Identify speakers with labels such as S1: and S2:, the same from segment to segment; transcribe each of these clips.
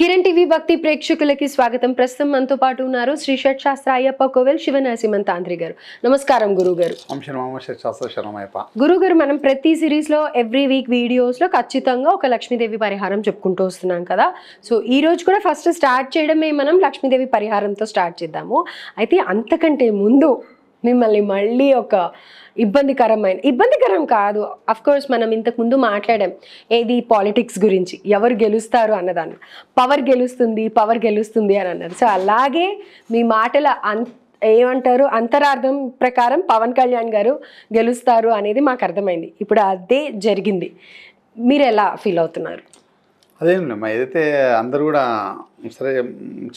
S1: Kiran TV భక్తి ప్రేక్షకులకి స్వాగతం ప్రస్తుతం మనతో పాటు ఉన్నారు శ్రీ షట్ శాస్త్ర అయ్యప్ప కోవెల్ శివ తాంత్రి గారు నమస్కారం గురువు గారు మనం ప్రతి సిరీస్ లో ఎవ్రీ వీక్ వీడియోస్ లో ఖచ్చితంగా ఒక లక్ష్మీదేవి పరిహారం చెప్పుకుంటూ వస్తున్నాం కదా సో ఈ రోజు కూడా ఫస్ట్ స్టార్ట్ చేయడమే మనం లక్ష్మీదేవి పరిహారంతో స్టార్ట్ చేద్దాము అయితే అంతకంటే ముందు మిమ్మల్ని మళ్ళీ ఒక ఇబ్బందికరమైన ఇబ్బందికరం కాదు కోర్స్ మనం ఇంతకుముందు మాట్లాడాం ఏది పాలిటిక్స్ గురించి ఎవరు గెలుస్తారు అన్నదాన్ని పవర్ గెలుస్తుంది పవర్ గెలుస్తుంది అని అన్నారు సో అలాగే మీ మాటల అన్ ఏమంటారు అంతరార్థం ప్రకారం పవన్ కళ్యాణ్ గారు గెలుస్తారు అనేది మాకు అర్థమైంది ఇప్పుడు అదే జరిగింది మీరు ఎలా ఫీల్ అవుతున్నారు
S2: అదేమిలేమ్మా ఏదైతే అందరూ కూడా సరే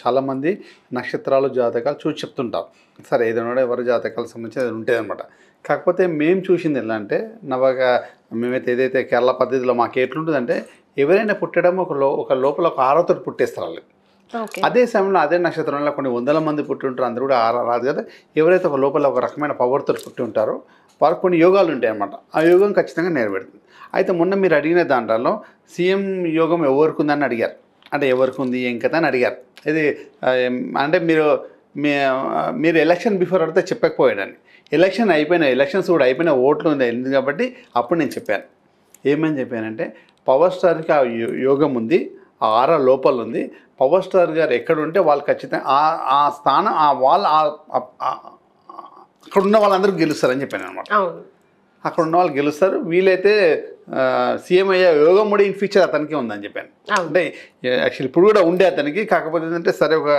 S2: చాలామంది నక్షత్రాలు జాతకాలు చూసి చెప్తుంటారు సరే ఏదైనా ఎవరి జాతకాలకు సంబంధించి అది ఉంటుంది అనమాట కాకపోతే మేము చూసింది ఎలా అంటే నవగా మేమైతే ఏదైతే కేరళ పద్ధతిలో మాకు ఎట్లుంటుందంటే ఎవరైనా పుట్టడం ఒక లో ఒక లోపల ఒక ఆరోతో పుట్టేస్తారు వాళ్ళు అదే సమయంలో అదే నక్షత్రంలో కొన్ని వందల మంది పుట్టి ఉంటారు అందరూ కూడా రాదు కదా ఎవరైతే ఒక లోపల ఒక రకమైన పవర్తో పుట్టి ఉంటారో వారు కొన్ని యోగాలు ఉంటాయి అనమాట ఆ యోగం ఖచ్చితంగా నెరవేరుతుంది అయితే మొన్న మీరు అడిగిన దాంట్లో సీఎం యోగం ఎవరికి ఉందని అడిగారు అంటే ఎవరికి ఉంది ఏం కదా అని అడిగారు ఇది అంటే మీరు మీరు ఎలక్షన్ బిఫోర్ అడిగితే చెప్పకపోయాడని ఎలక్షన్ అయిపోయిన ఎలక్షన్స్ కూడా అయిపోయిన ఓట్లు ఉంది అయింది కాబట్టి అప్పుడు నేను చెప్పాను ఏమని చెప్పానంటే పవర్ స్టార్కి ఆ యోగం ఉంది ఆ ఆరా లోపల ఉంది పవర్ స్టార్ గారు ఎక్కడుంటే వాళ్ళు ఖచ్చితంగా ఆ ఆ స్థానం ఆ వాళ్ళ అక్కడ ఉన్న వాళ్ళందరూ గెలుస్తారని చెప్పాను అనమాట అక్కడ ఉన్న వాళ్ళు గెలుస్తారు వీలైతే సీఎం అయ్యే యోగం కూడా ఇన్ ఫ్యూచర్ అతనికి ఉందని చెప్పాను అంటే యాక్చువల్ ఇప్పుడు కూడా ఉండే అతనికి కాకపోతే ఏంటంటే సరే ఒక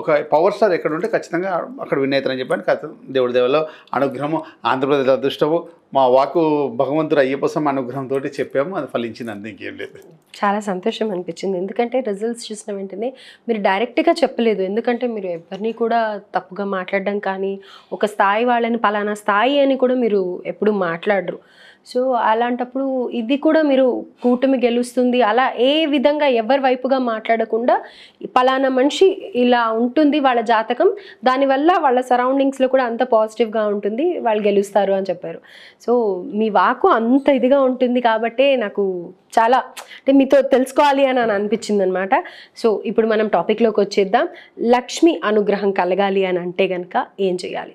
S2: ఒక పవర్ స్టార్ ఎక్కడ ఉంటే ఖచ్చితంగా అక్కడ విన్ అవుతారని చెప్పాను దేవుడి దేవలో అనుగ్రహము ఆంధ్రప్రదేశ్ అదృష్టము మా వాకు భగవంతుడు అయ్యపోసం అనుగ్రహంతో చెప్పాము అది ఫలించింది అంతే ఇంకేం లేదు
S1: చాలా సంతోషం అనిపించింది ఎందుకంటే రిజల్ట్స్ చూసిన వెంటనే మీరు డైరెక్ట్గా చెప్పలేదు ఎందుకంటే మీరు ఎవరిని కూడా తప్పుగా మాట్లాడడం కానీ ఒక స్థాయి వాళ్ళని పలానా స్థాయి అని కూడా మీరు ఎప్పుడు మాట్లాడరు సో అలాంటప్పుడు ఇది కూడా మీరు కూటమి గెలుస్తుంది అలా ఏ విధంగా ఎవరి వైపుగా మాట్లాడకుండా పలానా మనిషి ఇలా ఉంటుంది వాళ్ళ జాతకం దానివల్ల వాళ్ళ సరౌండింగ్స్లో కూడా అంత పాజిటివ్గా ఉంటుంది వాళ్ళు గెలుస్తారు అని చెప్పారు సో మీ వాకు అంత ఇదిగా ఉంటుంది కాబట్టే నాకు చాలా అంటే మీతో తెలుసుకోవాలి అని అని అనిపించింది అనమాట సో ఇప్పుడు మనం టాపిక్లోకి వచ్చేద్దాం లక్ష్మి అనుగ్రహం కలగాలి అని అంటే కనుక ఏం చేయాలి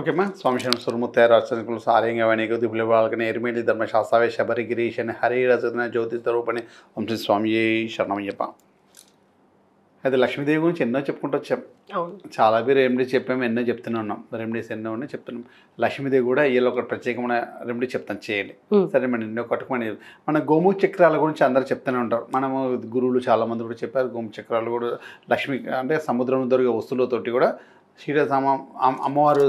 S2: ഓക്കെമ്മ സ്വാമിശനം സുർമുത്ത രാജസനക്കുള്ള സാരംഗവാണിക്ക് ദുബിലവാൾക്കനെ എരുമേലി అని హరి రచన జ్యోతి ജ്യോതിസ്വരൂപണി ഓം స్వామి ശരണമയ്യപ്പ అయితే లక్ష్మీదేవి గురించి ఎన్నో చెప్పుకుంటూ వచ్చాం చాలా పేరు రెమెడీస్ చెప్పాము ఎన్నో చెప్తూనే ఉన్నాం రెమెడీస్ ఎన్నో ఉన్నాయి చెప్తున్నాం లక్ష్మీదేవి కూడా వీళ్ళు ఒక ప్రత్యేకమైన రెమెడీ చెప్తాను చేయండి సరే మనం ఎన్నో కట్టుకుని మన గోము చక్రాల గురించి అందరూ చెప్తూనే ఉంటారు మనము గురువులు చాలామంది కూడా చెప్పారు గోము చక్రాలు కూడా లక్ష్మి అంటే సముద్రం దొరికే వస్తువులతోటి కూడా శ్రీరథమ అమ్మవారు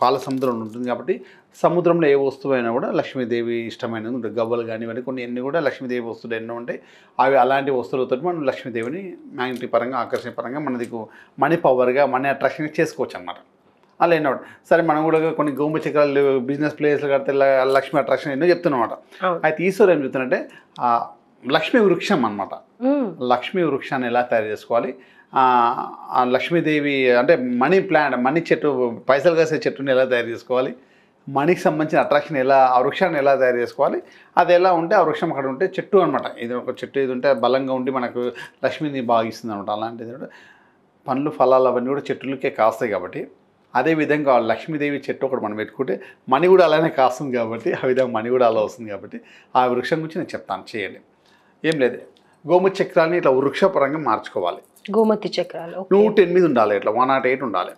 S2: పాల సముద్రం ఉంటుంది కాబట్టి సముద్రంలో ఏ వస్తువు అయినా కూడా లక్ష్మీదేవి ఇష్టమైనది ఉంటుంది గవ్వలు కానీ ఇవన్నీ కొన్ని ఎన్ని కూడా లక్ష్మీదేవి వస్తువులు ఎన్నో ఉంటాయి అవి అలాంటి వస్తువులతో మనం లక్ష్మీదేవిని మ్యాగ్నెటిక్ పరంగా ఆకర్షణ పరంగా మన దిక్కు మనీ పవర్గా మనీ అట్రాక్షన్ చేసుకోవచ్చు అన్నమాట అలా ఎన్నో సరే మనం కూడా కొన్ని గోమి చక్రాలు బిజినెస్ ప్లేస్లు కడితే లక్ష్మీ అట్రాక్షన్ ఎన్నో చెప్తున్నమాట అయితే ఈశ్వరు ఏం చెప్తున్నట్టే లక్ష్మీ వృక్షం అనమాట లక్ష్మీ వృక్షాన్ని ఎలా తయారు చేసుకోవాలి లక్ష్మీదేవి అంటే మనీ ప్లాంట్ మనీ చెట్టు పైసలు కాసే చెట్టుని ఎలా తయారు చేసుకోవాలి మనీకి సంబంధించిన అట్రాక్షన్ ఎలా ఆ వృక్షాన్ని ఎలా తయారు చేసుకోవాలి అది ఎలా ఉంటే ఆ వృక్షం అక్కడ ఉంటే చెట్టు అనమాట ఇది ఒక చెట్టు ఇది ఉంటే బలంగా ఉండి మనకు లక్ష్మిని భాగిస్తుంది అనమాట అలాంటిది పండ్లు ఫలాలు అవన్నీ కూడా చెట్టులకే కాస్తాయి కాబట్టి అదేవిధంగా లక్ష్మీదేవి చెట్టు ఒకటి మనం పెట్టుకుంటే మనీ కూడా అలానే కాస్తుంది కాబట్టి ఆ విధంగా మనీ కూడా అలా వస్తుంది కాబట్టి ఆ వృక్షం గురించి నేను చెప్తాను చేయండి ఏం లేదు గోమతి చక్రాన్ని ఇట్లా వృక్షపరంగా మార్చుకోవాలి
S1: గోమతి చక్రాలు నూట
S2: ఎనిమిది ఉండాలి ఇట్లా వన్ నాట్ ఎయిట్ ఉండాలి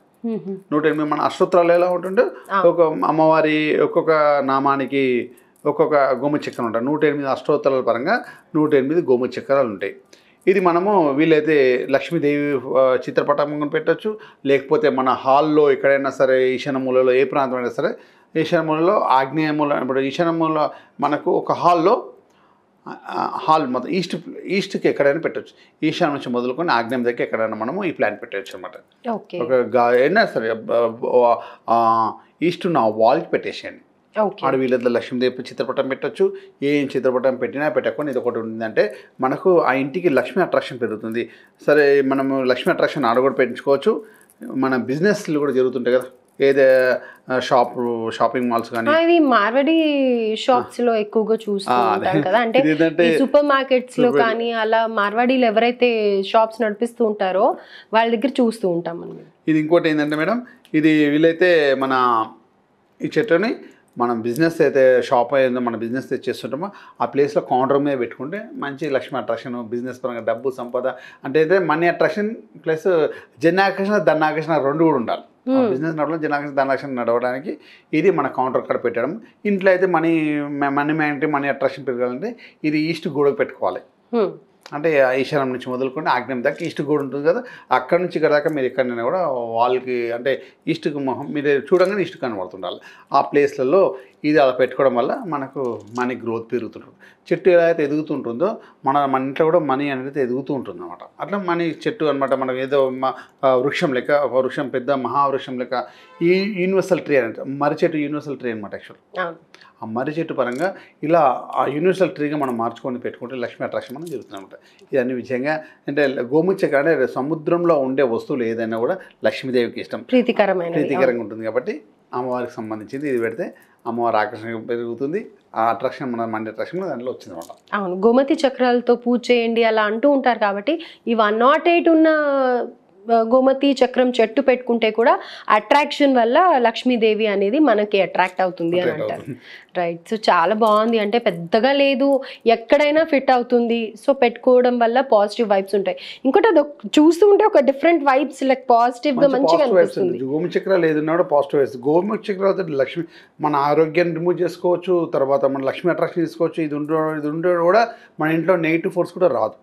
S2: నూట ఎనిమిది మన అష్టోత్రాలు ఎలా ఉంటుంటే ఒక అమ్మవారి ఒక్కొక్క నామానికి ఒక్కొక్క గోమ చక్రం ఉంటాయి నూట ఎనిమిది అష్టోత్తరాల పరంగా నూట ఎనిమిది గోమ చక్రాలు ఉంటాయి ఇది మనము వీలైతే లక్ష్మీదేవి చిత్రపటం పెట్టచ్చు లేకపోతే మన హాల్లో ఎక్కడైనా సరే మూలలో ఏ ప్రాంతమైనా సరే ఆగ్నేయ మూల ఈశాన్య ఈశాన్యమూల మనకు ఒక హాల్లో హాల్ మొత్తం ఈస్ట్ ఈస్ట్కి ఎక్కడైనా పెట్టచ్చు ఈశాన్ నుంచి మొదలుకొని ఆగ్నేయం దగ్గర ఎక్కడైనా మనము ఈ ప్లాన్ పెట్టచ్చు అనమాట ఒక అయినా సరే ఈస్ట్ నా వాల్కి పెట్టేసేయండి ఆడ వీళ్ళ లక్ష్మీదేవి చిత్రపటం పెట్టచ్చు ఏం చిత్రపటం పెట్టినా పెట్టకుండా ఇది ఒకటి ఉందంటే మనకు ఆ ఇంటికి లక్ష్మీ అట్రాక్షన్ పెరుగుతుంది సరే మనము లక్ష్మీ అట్రాక్షన్ ఆడ కూడా పెంచుకోవచ్చు మన బిజినెస్లు కూడా జరుగుతుంటాయి కదా ఏదే షాప్ షాపింగ్ మాల్స్ కానీ
S1: ఇవి మార్వడి షాప్స్ లో ఎక్కువగా చూస్తూ కదా అంటే సూపర్ మార్కెట్స్ లో కానీ అలా మార్వాడీలు ఎవరైతే షాప్స్ నడిపిస్తూ ఉంటారో వాళ్ళ దగ్గర చూస్తూ ఉంటాం
S2: ఇది ఇంకోటి ఏంటంటే మేడం ఇది వీలైతే మన ఈ చెట్టుని మనం బిజినెస్ అయితే షాప్ అయ్యిందో మన బిజినెస్ చేస్తుంటామో ఆ ప్లేస్లో కౌంటర్ మీద పెట్టుకుంటే మంచి లక్ష్మి అట్రాక్షన్ బిజినెస్ పరంగా డబ్బు సంపద అంటే అయితే మనీ అట్రాక్షన్ ప్లస్ జన్ ఆకర్షణ ధన్ ఆకర్షణ రెండు కూడా ఉండాలి బిజినెస్ నడవడం జనాకర్షణ ధనలక్షణం నడవడానికి ఇది మన కౌంటర్ అక్కడ పెట్టడం ఇంట్లో అయితే money money magnet money attraction పెరగాలంటే ఇది ఈస్ట్ గోడకు పెట్టుకోవాలి అంటే ఈశాన్యం నుంచి మొదలుకొని ఆగ్నేయం దాకా ఈస్ట్ కూడా ఉంటుంది కదా అక్కడ నుంచి ఇక్కడ దాకా మీరు ఎక్కడైనా కూడా వాళ్ళకి అంటే ఈస్ట్కి మొహం మీరు చూడంగానే ఈస్ట్ కనబడుతుండాలి ఆ ప్లేస్లలో ఇది అలా పెట్టుకోవడం వల్ల మనకు మనీ గ్రోత్ పెరుగుతుంటుంది చెట్టు ఎలా అయితే ఎదుగుతుంటుందో మన మన ఇంట్లో కూడా మనీ అనేది ఎదుగుతూ ఉంటుంది అనమాట అట్లా మనీ చెట్టు అనమాట మనం ఏదో వృక్షం లెక్క వృక్షం పెద్ద మహావృక్షం లెక్క ఈ యూనివర్సల్ ట్రీ అని మర్రి చెట్టు యూనివర్సల్ ట్రీ అనమాట యాక్చువల్ ఆ మర్రి చెట్టు పరంగా ఇలా ఆ యూనివర్సల్ ట్రీగా మనం మార్చుకొని పెట్టుకుంటే లక్ష్మీ అట్రాక్షన్ మనం జరుగుతున్నాం ఉంటాయి ఇది విషయంగా అంటే గోముచ్చ కానీ సముద్రంలో ఉండే వస్తువులు ఏదైనా కూడా లక్ష్మీదేవికి ఇష్టం ప్రీతికరమైన ప్రీతికరంగా ఉంటుంది కాబట్టి అమ్మవారికి సంబంధించింది ఇది పెడితే అమ్మవారి ఆకర్షణ పెరుగుతుంది ఆ అట్రాక్షన్ మన మండే అట్రాక్షన్ దాంట్లో వచ్చింది అనమాట
S1: అవును గోమతి చక్రాలతో పూజ చేయండి అలా అంటూ ఉంటారు కాబట్టి ఈ వన్ నాట్ ఎయిట్ ఉన్న గోమతి చక్రం చెట్టు పెట్టుకుంటే కూడా అట్రాక్షన్ వల్ల లక్ష్మీదేవి అనేది మనకి అట్రాక్ట్ అవుతుంది అని అంటారు రైట్ సో చాలా బాగుంది అంటే పెద్దగా లేదు ఎక్కడైనా ఫిట్ అవుతుంది సో పెట్టుకోవడం వల్ల పాజిటివ్ వైబ్స్ ఉంటాయి ఇంకోటి అది చూస్తూ ఉంటే ఒక డిఫరెంట్ వైబ్స్ లైక్ పాజిటివ్ గా మంచిగా లేదు
S2: చక్రాలు కూడా పాజిటివ్ వైబ్స్ గోమి చక్రాలు లక్ష్మి మన ఆరోగ్యాన్ని రిమూవ్ చేసుకోవచ్చు తర్వాత మన లక్ష్మి అట్రాక్షన్ తీసుకోవచ్చు ఇది ఉండడం ఇది ఉండడం కూడా మన ఇంట్లో నెగిటివ్ ఫోర్స్ కూడా రాదు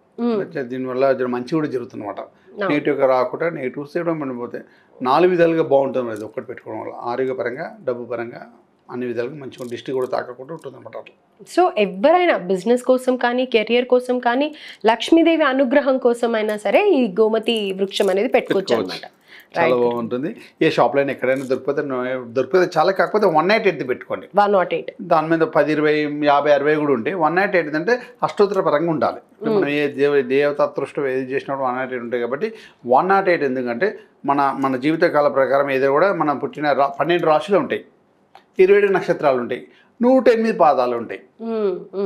S2: దీనివల్ల మంచి కూడా జరుగుతుంది అనమాట గా రాకుండా నెగిటివ్స్ ఇవ్వడం పోతే నాలుగు విధాలుగా బాగుంటుంది అది ఒక్కటి పెట్టుకోవడం వల్ల ఆరోగ్యపరంగా డబ్బు పరంగా అన్ని విధాలుగా మంచిగా డిస్ట్రిక్ట్ కూడా తాకకుండా ఉంటుంది అనమాట
S1: సో ఎవరైనా బిజినెస్ కోసం కానీ కెరియర్ కోసం కానీ లక్ష్మీదేవి అనుగ్రహం కోసం అయినా సరే ఈ గోమతి వృక్షం అనేది పెట్టుకోవచ్చు అనమాట
S2: చాలా బాగుంటుంది ఏ షాప్లో అయినా ఎక్కడైనా దొరికిపోతే దొరికితే చాలా కాకపోతే వన్ నాట్ ఎయిట్ పెట్టుకోండి వన్ నాట్ ఎయిట్ దాని మీద పది ఇరవై యాభై అరవై కూడా ఉంటాయి వన్ నాట్ ఎయిట్ అంటే అష్టోత్తర పరంగా ఉండాలి hmm. మనం ఏ దేవ దేవత అదృష్టం ఏది చేసినప్పుడు వన్ నాట్ ఎయిట్ ఉంటాయి కాబట్టి వన్ నాట్ ఎయిట్ ఎందుకంటే మన మన జీవితకాల ప్రకారం ఏదో కూడా మనం పుట్టిన పన్నెండు రాశులు ఉంటాయి ఇరవై నక్షత్రాలు ఉంటాయి నూట ఎనిమిది పాదాలు ఉంటాయి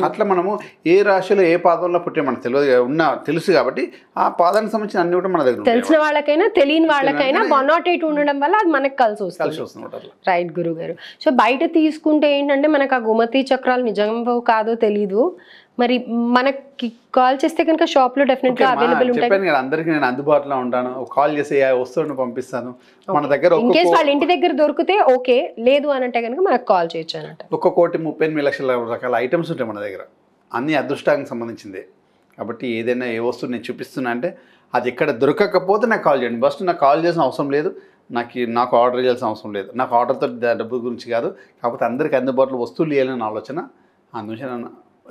S2: అట్లా మనము ఏ రాశిలో ఏ పాదంలో పుట్టే మనకు తెలియదు ఉన్న తెలుసు కాబట్టి ఆ పాదానికి సంబంధించిన అన్ని కూడా మన దగ్గర తెలిసిన
S1: వాళ్ళకైనా తెలియని వాళ్ళకైనా వన్ నాట్ ఎయిట్ ఉండడం వల్ల అది మనకు కలిసి వస్తుంది కలిసి వస్తుంది రైట్ గురుగారు సో బయట తీసుకుంటే ఏంటంటే మనకు ఆ గుమతి చక్రాలు నిజంగా కాదో తెలీదు మరి మనకి కాల్ చేస్తే కనుక షాప్ లో డెఫినెట్ గా అవైలబుల్ ఉంటాయి కదా
S2: నేను అందుబాటులో ఉంటాను కాల్ చేసి వస్తువులను పంపిస్తాను మన దగ్గర ఇన్ కేస్ వాళ్ళ
S1: ఇంటి దగ్గర దొరికితే ఓకే లేదు అని అంటే కనుక మనకు కాల్ చేయొచ్చు అన్నట్టు
S2: ఒక కోటి ముప్పై ఎనిమిది లక్షల రకాల ఐటమ్స్ ఉంటాయి మన దగ్గర అన్ని అదృష్టానికి సంబంధించింది కాబట్టి ఏదైనా ఏ వస్తువు నేను చూపిస్తున్నా అంటే అది ఎక్కడ దొరకకపోతే నాకు కాల్ చేయండి ఫస్ట్ నాకు కాల్ చేసిన అవసరం లేదు నాకు నాకు ఆర్డర్ చేయాల్సిన అవసరం లేదు నాకు ఆర్డర్తో డబ్బు గురించి కాదు కాకపోతే అందరికీ అందుబాటులో వస్తువులు ఇవ్వాలని ఆలోచన అందుకే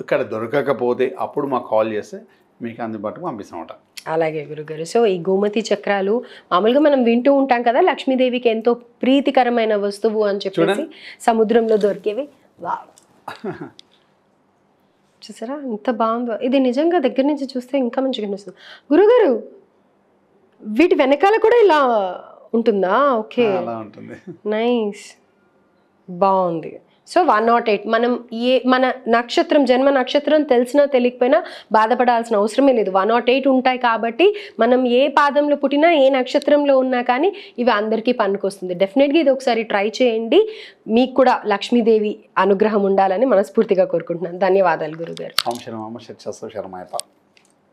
S2: ఇక్కడ దొరకకపోతే అప్పుడు మాకు కాల్ చేస్తే మీకు అందుబాటుకు పంపిస్తామట
S1: అలాగే గురుగారు సో ఈ గోమతి చక్రాలు మామూలుగా మనం వింటూ ఉంటాం కదా లక్ష్మీదేవికి ఎంతో ప్రీతికరమైన వస్తువు అని చెప్పేసి సముద్రంలో దొరికేవి చూసారా ఎంత బాగుందో ఇది నిజంగా దగ్గర నుంచి చూస్తే ఇంకా మంచిగా అనిపిస్తుంది గురుగారు వీటి వెనకాల కూడా ఇలా ఉంటుందా ఓకే నైస్ బాగుంది సో వన్ నాట్ ఎయిట్ మనం ఏ మన నక్షత్రం జన్మ నక్షత్రం తెలిసినా తెలియకపోయినా బాధపడాల్సిన అవసరమే లేదు వన్ నాట్ ఎయిట్ ఉంటాయి కాబట్టి మనం ఏ పాదంలో పుట్టినా ఏ నక్షత్రంలో ఉన్నా కానీ ఇవి అందరికీ పనికొస్తుంది డెఫినెట్గా ఇది ఒకసారి ట్రై చేయండి మీకు కూడా లక్ష్మీదేవి అనుగ్రహం ఉండాలని మనస్ఫూర్తిగా కోరుకుంటున్నాను ధన్యవాదాలు గురుగారు